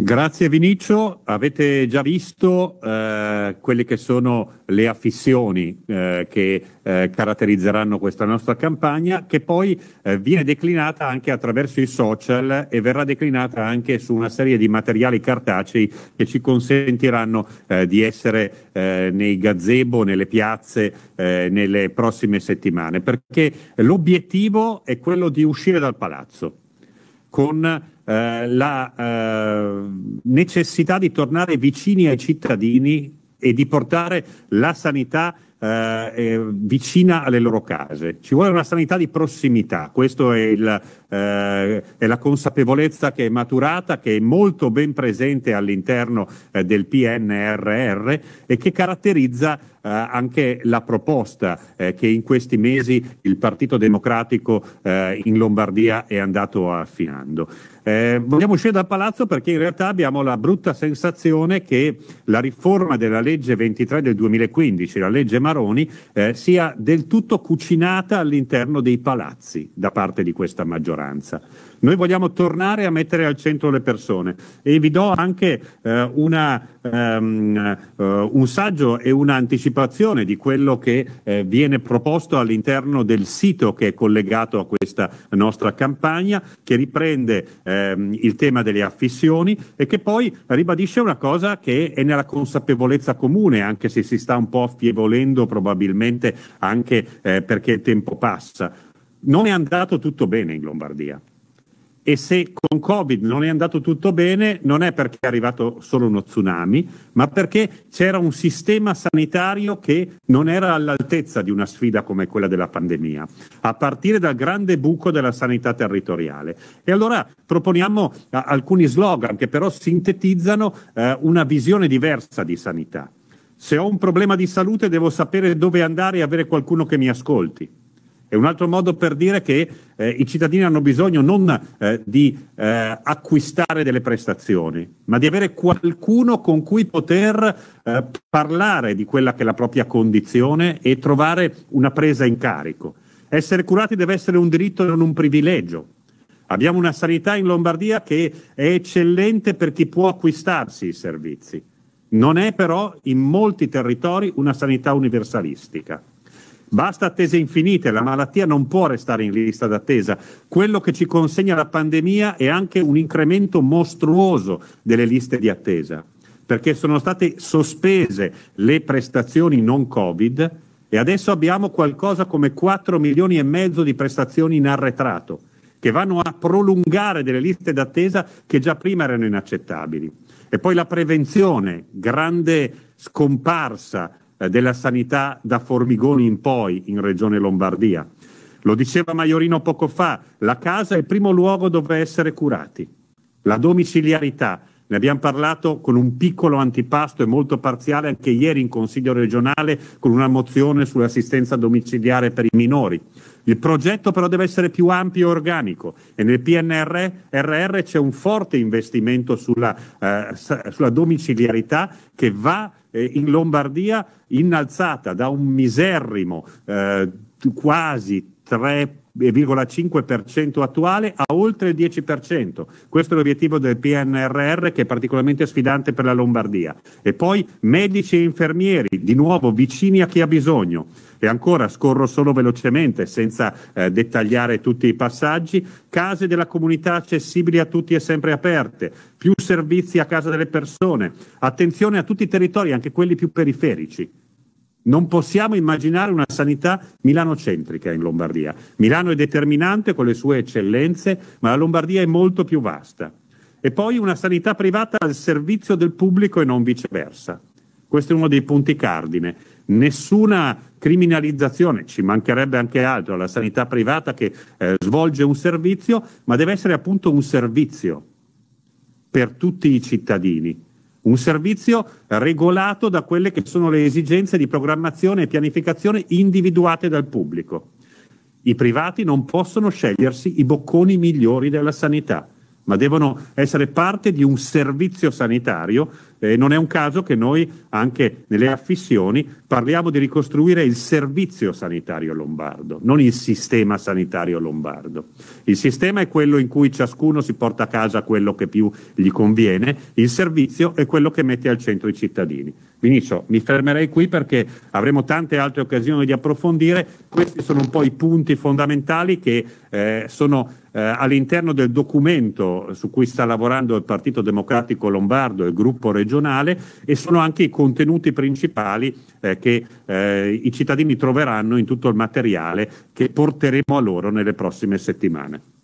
Grazie Vinicio, avete già visto eh, quelle che sono le affissioni eh, che eh, caratterizzeranno questa nostra campagna che poi eh, viene declinata anche attraverso i social e verrà declinata anche su una serie di materiali cartacei che ci consentiranno eh, di essere eh, nei gazebo, nelle piazze nelle prossime settimane perché l'obiettivo è quello di uscire dal palazzo con eh, la eh, necessità di tornare vicini ai cittadini e di portare la sanità eh, eh, vicina alle loro case. Ci vuole una sanità di prossimità, questa è, eh, è la consapevolezza che è maturata, che è molto ben presente all'interno eh, del PNRR e che caratterizza eh, anche la proposta eh, che in questi mesi il Partito Democratico in Lombardia è andato affinando. Eh, vogliamo uscire dal palazzo perché in realtà abbiamo la brutta sensazione che la riforma della legge 23 del 2015, la legge Maroni eh, sia del tutto cucinata all'interno dei palazzi da parte di questa maggioranza. Noi vogliamo tornare a mettere al centro le persone e vi do anche eh, una, um, uh, un saggio e un'anticipazione di quello che eh, viene proposto all'interno del sito che è collegato a questa nostra campagna, che riprende ehm, il tema delle affissioni e che poi ribadisce una cosa che è nella consapevolezza comune, anche se si sta un po' affievolendo facendo probabilmente anche eh, perché il tempo passa. Non è andato tutto bene in Lombardia. E se con Covid non è andato tutto bene, non è perché è arrivato solo uno tsunami, ma perché c'era un sistema sanitario che non era all'altezza di una sfida come quella della pandemia, a partire dal grande buco della sanità territoriale. E allora proponiamo alcuni slogan che però sintetizzano eh, una visione diversa di sanità. Se ho un problema di salute devo sapere dove andare e avere qualcuno che mi ascolti. È un altro modo per dire che eh, i cittadini hanno bisogno non eh, di eh, acquistare delle prestazioni, ma di avere qualcuno con cui poter eh, parlare di quella che è la propria condizione e trovare una presa in carico. Essere curati deve essere un diritto e non un privilegio. Abbiamo una sanità in Lombardia che è eccellente per chi può acquistarsi i servizi. Non è però in molti territori una sanità universalistica. Basta attese infinite, la malattia non può restare in lista d'attesa. Quello che ci consegna la pandemia è anche un incremento mostruoso delle liste di attesa, perché sono state sospese le prestazioni non Covid e adesso abbiamo qualcosa come 4 milioni e mezzo di prestazioni in arretrato che vanno a prolungare delle liste d'attesa che già prima erano inaccettabili. E poi la prevenzione, grande scomparsa eh, della sanità da Formigoni in poi in Regione Lombardia. Lo diceva Maiorino poco fa, la casa è il primo luogo dove essere curati. La domiciliarità, ne abbiamo parlato con un piccolo antipasto e molto parziale anche ieri in Consiglio regionale con una mozione sull'assistenza domiciliare per i minori. Il progetto però deve essere più ampio e organico e nel PNRR c'è un forte investimento sulla, eh, sulla domiciliarità che va eh, in Lombardia innalzata da un miserrimo eh, quasi 3,5% attuale a oltre il 10%. Questo è l'obiettivo del PNRR che è particolarmente sfidante per la Lombardia. E poi medici e infermieri, di nuovo vicini a chi ha bisogno. E ancora scorro solo velocemente, senza eh, dettagliare tutti i passaggi, case della comunità accessibili a tutti e sempre aperte, più servizi a casa delle persone, attenzione a tutti i territori, anche quelli più periferici. Non possiamo immaginare una sanità milanocentrica in Lombardia. Milano è determinante con le sue eccellenze, ma la Lombardia è molto più vasta. E poi una sanità privata al servizio del pubblico e non viceversa. Questo è uno dei punti cardine. Nessuna criminalizzazione, ci mancherebbe anche altro, la sanità privata che eh, svolge un servizio, ma deve essere appunto un servizio per tutti i cittadini un servizio regolato da quelle che sono le esigenze di programmazione e pianificazione individuate dal pubblico. I privati non possono scegliersi i bocconi migliori della sanità ma devono essere parte di un servizio sanitario. Eh, e non è un caso che noi anche nelle affissioni parliamo di ricostruire il servizio sanitario lombardo, non il sistema sanitario lombardo. Il sistema è quello in cui ciascuno si porta a casa quello che più gli conviene, il servizio è quello che mette al centro i cittadini. Benissimo, mi fermerei qui perché avremo tante altre occasioni di approfondire. Questi sono un po' i punti fondamentali che eh, sono eh, all'interno del documento su cui sta lavorando il Partito Democratico Lombardo e il gruppo regionale e sono anche i contenuti principali eh, che eh, i cittadini troveranno in tutto il materiale che porteremo a loro nelle prossime settimane.